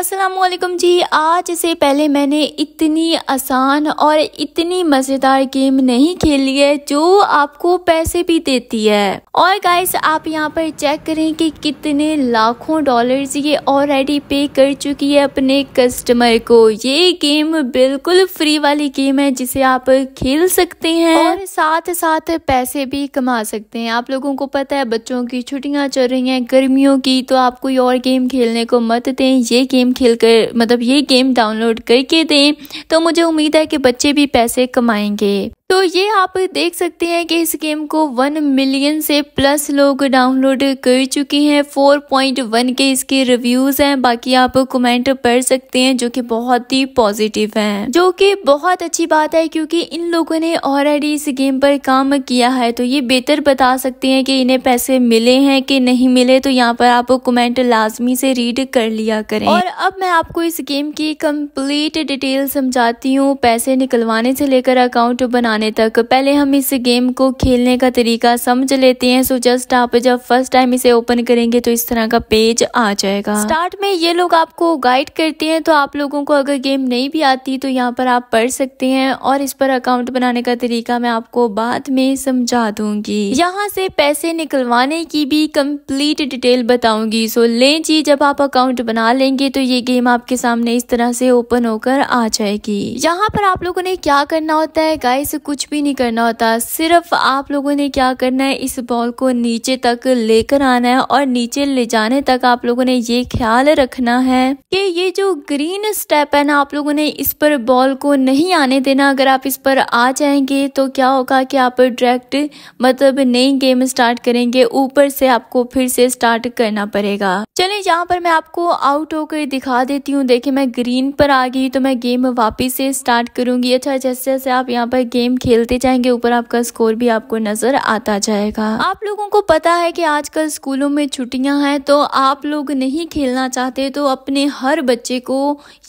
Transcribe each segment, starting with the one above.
असलम जी आज से पहले मैंने इतनी आसान और इतनी मज़ेदार गेम नहीं खेली है जो आपको पैसे भी देती है और गाइस आप यहाँ पर चेक करें कि कितने लाखों डॉलर्स ये ऑलरेडी पे कर चुकी है अपने कस्टमर को ये गेम बिल्कुल फ्री वाली गेम है जिसे आप खेल सकते हैं और साथ साथ पैसे भी कमा सकते हैं आप लोगों को पता है बच्चों की छुट्टियाँ चल रही हैं गर्मियों की तो आप कोई और गेम खेलने को मत दें ये गेम गेम खेल कर मतलब ये गेम डाउनलोड करके दें तो मुझे उम्मीद है कि बच्चे भी पैसे कमाएंगे तो ये आप देख सकते हैं कि इस गेम को वन मिलियन से प्लस लोग डाउनलोड कर चुके हैं 4.1 के इसके रिव्यूज़ हैं बाकी आप कमेंट पढ़ सकते हैं जो कि बहुत ही पॉजिटिव हैं जो कि बहुत अच्छी बात है क्योंकि इन लोगों ने ऑलरेडी इस गेम पर काम किया है तो ये बेहतर बता सकते हैं कि इन्हें पैसे मिले हैं कि नहीं मिले तो यहाँ पर आप कमेंट लाजमी से रीड कर लिया करें और अब मैं आपको इस गेम की कम्प्लीट डिटेल समझाती हूँ पैसे निकलवाने से लेकर अकाउंट बनाने जाने तक पहले हम इस गेम को खेलने का तरीका समझ लेते हैं सो जस्ट आप जब फर्स्ट टाइम इसे ओपन करेंगे तो इस तरह का पेज आ जाएगा स्टार्ट में ये लोग आपको गाइड करते हैं तो आप लोगों को अगर गेम नहीं भी आती तो यहाँ पर आप पढ़ सकते हैं और इस पर अकाउंट बनाने का तरीका मैं आपको बाद में समझा दूंगी यहाँ से पैसे निकलवाने की भी कंप्लीट डिटेल बताऊंगी सो ले जी जब आप अकाउंट बना लेंगे तो ये गेम आपके सामने इस तरह से ओपन होकर आ जाएगी यहाँ पर आप लोगों ने क्या करना होता है गाइस कुछ भी नहीं करना होता सिर्फ आप लोगों ने क्या करना है इस बॉल को नीचे तक लेकर आना है और नीचे ले जाने तक आप लोगों ने ये ख्याल रखना है कि ये जो ग्रीन स्टेप है ना आप लोगों ने इस पर बॉल को नहीं आने देना अगर आप इस पर आ जाएंगे तो क्या होगा कि आप डायरेक्ट मतलब नई गेम स्टार्ट करेंगे ऊपर से आपको फिर से स्टार्ट करना पड़ेगा चले यहाँ पर मैं आपको आउट होकर दिखा देती हूँ देखिये मैं ग्रीन पर आ गई तो मैं गेम वापिस से स्टार्ट करूंगी अच्छा जैसे जैसे आप यहाँ पर गेम खेलते जाएंगे ऊपर आपका स्कोर भी आपको नजर आता जाएगा आप लोगों को पता है कि आजकल स्कूलों में छुट्टियां हैं तो आप लोग नहीं खेलना चाहते तो अपने हर बच्चे को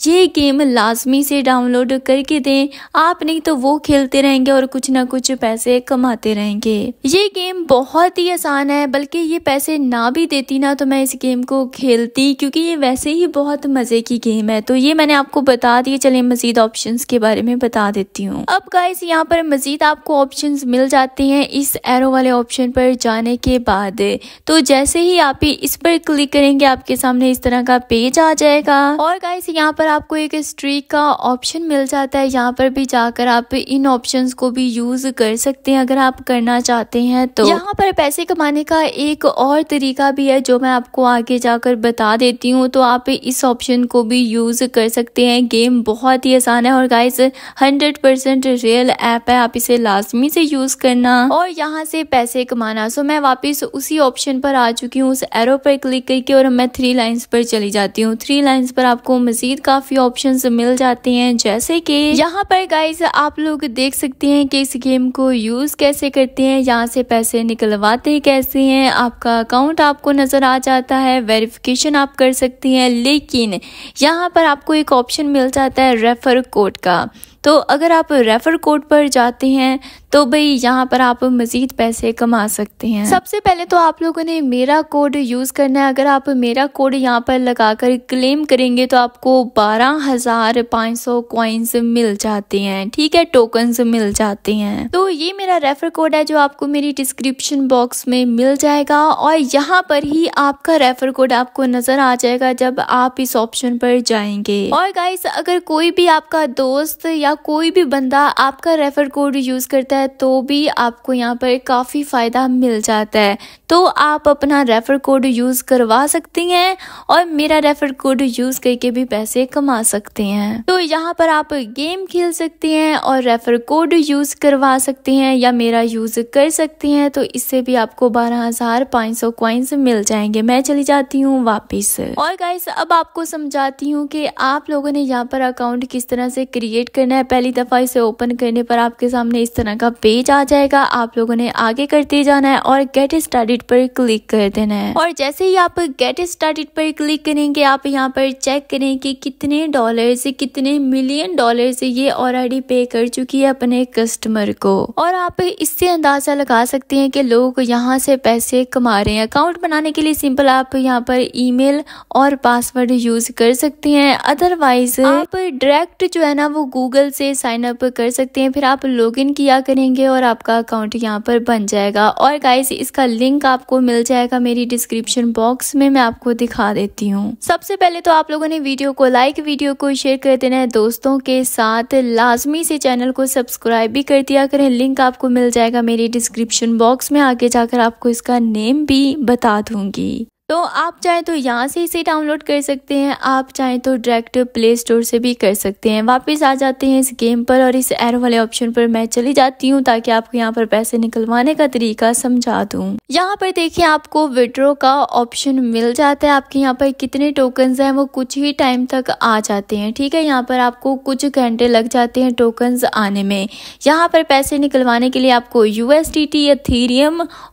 ये गेम लाजमी से डाउनलोड करके दें आप नहीं तो वो खेलते रहेंगे और कुछ ना कुछ पैसे कमाते रहेंगे ये गेम बहुत ही आसान है बल्कि ये पैसे ना भी देती ना तो मैं इस गेम को खेलती क्योंकि ये वैसे ही बहुत मज़े की गेम है तो ये मैंने आपको बता दिया चले मजीद ऑप्शन के बारे में बता देती हूँ अब गाइस यहाँ पर मज़ीद आपको ऑप्शन मिल जाते हैं इस एरो वाले ऑप्शन पर जाने के बाद तो जैसे ही आप इस पर क्लिक करेंगे आपके सामने इस तरह का पेज आ जाएगा और गाइस यहाँ पर आपको एक स्ट्रीक का ऑप्शन मिल जाता है यहाँ पर भी जाकर आप इन ऑप्शन को भी यूज कर सकते हैं अगर आप करना चाहते हैं तो यहाँ पर पैसे कमाने का एक और तरीका भी है जो मैं आपको आगे जाकर बता देती हूँ तो आप इस ऑप्शन को भी यूज कर सकते हैं गेम बहुत ही आसान है और guys hundred percent real app app है आप इसे लाजमी से यूज़ करना और यहाँ से पैसे कमाना सो मैं वापस उसी ऑप्शन पर आ चुकी हूँ उस एरो पर क्लिक करके और मैं थ्री लाइन्स पर चली जाती हूँ थ्री लाइन्स पर आपको मजीद काफ़ी ऑप्शन मिल जाते हैं जैसे कि यहाँ पर गाइज आप लोग देख सकते हैं कि इस गेम को यूज़ कैसे करते हैं यहाँ से पैसे निकलवाते कैसे हैं आपका अकाउंट आपको नज़र आ जाता है वेरिफिकेशन आप कर सकती हैं लेकिन यहाँ पर आपको एक ऑप्शन मिल जाता है रेफर कोड का तो अगर आप रेफ़र कोड पर जाते हैं तो भाई यहाँ पर आप मज़ीद पैसे कमा सकते हैं सबसे पहले तो आप लोगों ने मेरा कोड यूज़ करना है अगर आप मेरा कोड यहाँ पर लगाकर क्लेम करेंगे तो आपको बारह हज़ार पाँच सौ कॉइन्स मिल जाते हैं ठीक है टोकन्स मिल जाते हैं तो ये मेरा रेफर कोड है जो आपको मेरी डिस्क्रिप्शन बॉक्स में मिल जाएगा और यहाँ पर ही आपका रेफर कोड आपको नज़र आ जाएगा जब आप इस ऑप्शन पर जाएंगे और गाइस अगर कोई भी आपका दोस्त या कोई भी बंदा आपका रेफर कोड यूज़ करता है है तो भी आपको यहाँ पर काफ़ी फ़ायदा मिल जाता है तो आप अपना रेफ़र कोड यूज़ करवा सकती हैं और मेरा रेफ़र कोड यूज़ करके भी पैसे कमा सकते हैं तो यहाँ पर आप गेम खेल सकती हैं और रेफ़र कोड यूज़ करवा सकती हैं या मेरा यूज़ कर सकती हैं तो इससे भी आपको बारह हज़ार पाँच सौ क्वाइंस मिल जाएंगे मैं चली जाती हूँ वापस और गाइस अब आपको समझाती हूँ कि आप लोगों ने यहाँ पर अकाउंट किस तरह से क्रिएट करना है पहली दफ़ा इसे ओपन करने पर आपके सामने इस तरह का पेज आ जाएगा आप लोगों ने आगे करते जाना है और गेट स्टार्टेड पर क्लिक कर देना है और जैसे ही आप गेट स्टार्टेड पर क्लिक करेंगे आप यहाँ पर चेक करें कि कितने डॉलर से कितने मिलियन डॉलर से ये ऑलरेडी पे कर चुकी है अपने कस्टमर को और आप इससे अंदाजा लगा सकते हैं कि लोग यहाँ से पैसे कमा रहे हैं अकाउंट बनाने के लिए सिंपल आप यहाँ पर ईमेल और पासवर्ड यूज कर सकते हैं अदरवाइज आप डायरेक्ट जो है ना वो गूगल से साइन अप कर सकते हैं फिर आप लॉग किया करें बनेंगे और आपका अकाउंट यहाँ पर बन जाएगा और गाइस इसका लिंक आपको मिल जाएगा मेरी डिस्क्रिप्शन बॉक्स में मैं आपको दिखा देती हूँ सबसे पहले तो आप लोगों ने वीडियो को लाइक वीडियो को शेयर कर देना है दोस्तों के साथ लाजमी से चैनल को सब्सक्राइब भी कर दिया करें लिंक आपको मिल जाएगा मेरी डिस्क्रिप्शन बॉक्स में आगे जाकर आपको इसका नेम भी बता दूंगी तो आप चाहे तो यहाँ से इसे डाउनलोड कर सकते हैं आप चाहे तो डायरेक्ट प्ले स्टोर से भी कर सकते हैं वापस आ जाते हैं इस गेम पर और इस एरो वाले ऑप्शन पर मैं चली जाती हूँ ताकि आपको यहाँ पर पैसे निकलवाने का तरीका समझा दूँ यहाँ पर देखिए आपको विड्रो का ऑप्शन मिल जाता है आपके यहाँ पर कितने टोकन्स हैं वो कुछ ही टाइम तक आ जाते हैं ठीक है यहाँ पर आपको कुछ घंटे लग जाते हैं टोकन्स आने में यहाँ पर पैसे निकलवाने के लिए आपको यू एस टी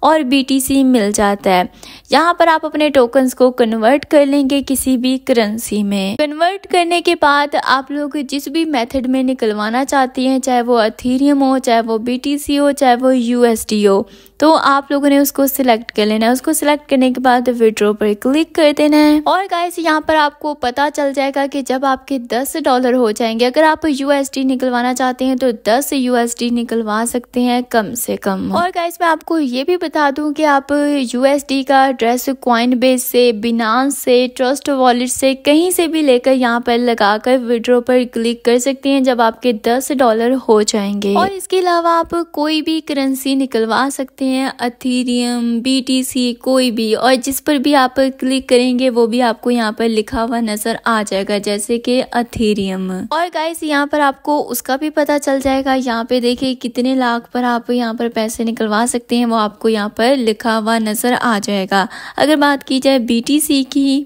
और बी टी सी मिल जाता है यहाँ पर आप अपने अपने टोकन्स को कन्वर्ट कर लेंगे किसी भी करेंसी में कन्वर्ट करने के बाद आप लोग जिस भी मेथड में निकलवाना चाहती हैं चाहे वो अथीरियम हो चाहे वो बी हो चाहे वो यूएसडी हो तो आप लोगों ने उसको सिलेक्ट कर लेना है उसको सिलेक्ट करने के बाद विड्रो पर क्लिक कर देना है और गाइस यहाँ पर आपको पता चल जाएगा कि जब आपके दस डॉलर हो जाएंगे अगर आप यूएसडी निकलवाना चाहते हैं तो दस यूएसडी निकलवा सकते हैं कम से कम और गाइस मैं आपको ये भी बता दूं कि आप यूएसडी का ड्रेस क्वाइन बेस से बिना से ट्रस्ट वॉलेट से कहीं से भी लेकर यहाँ पर लगाकर विड्रो पर क्लिक कर सकते हैं जब आपके दस डॉलर हो जाएंगे और इसके अलावा आप कोई भी करेंसी निकलवा सकते हैं हैं अथीरियम बीटीसी कोई भी और जिस पर भी आप क्लिक करेंगे वो भी आपको यहाँ पर लिखा हुआ नजर आ जाएगा जैसे कि अथीरियम और गाइस यहाँ पर आपको उसका भी पता चल जाएगा यहाँ पे देखिए कितने लाख पर आप यहाँ पर पैसे निकलवा सकते हैं वो आपको यहाँ पर लिखा हुआ नजर आ जाएगा अगर बात की जाए बी की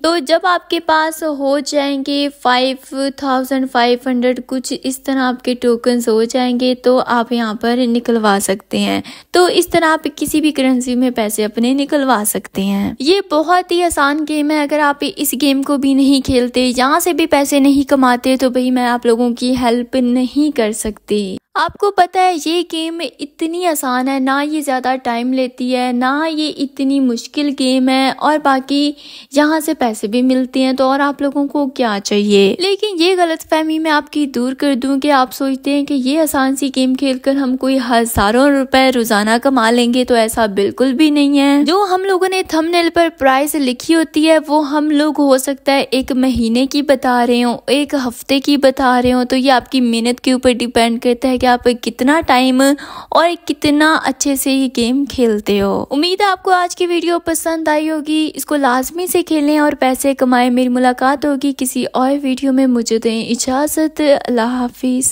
तो जब आपके पास हो जाएंगे फाइव कुछ इस तरह आपके टोकन हो जाएंगे तो आप यहाँ पर निकलवा सकते हैं तो इस तरह आप किसी भी करेंसी में पैसे अपने निकलवा सकते हैं ये बहुत ही आसान गेम है अगर आप इस गेम को भी नहीं खेलते यहाँ से भी पैसे नहीं कमाते तो भाई मैं आप लोगों की हेल्प नहीं कर सकती आपको पता है ये गेम इतनी आसान है ना ये ज़्यादा टाइम लेती है ना ये इतनी मुश्किल गेम है और बाकी यहाँ से पैसे भी मिलते हैं तो और आप लोगों को क्या चाहिए लेकिन ये गलत फहमी मैं आपकी दूर कर दूँ कि आप सोचते हैं कि ये आसान सी गेम खेल कर हम कोई हज़ारों रुपए रोज़ाना कमा लेंगे तो ऐसा बिल्कुल भी नहीं है जो हम लोगों ने थमनेल पर प्राइस लिखी होती है वो हम लोग हो सकता है एक महीने की बता रहे हो एक हफ्ते की बता रहे हो तो ये आपकी मेहनत के ऊपर डिपेंड करता है कि आप कितना टाइम और कितना अच्छे से ये गेम खेलते हो उम्मीद है आपको आज की वीडियो पसंद आई होगी इसको लाजमी से खेलें और पैसे कमाएं मेरी मुलाकात होगी किसी और वीडियो में मुझे दें इजाज़त अल्लाह हाफिज़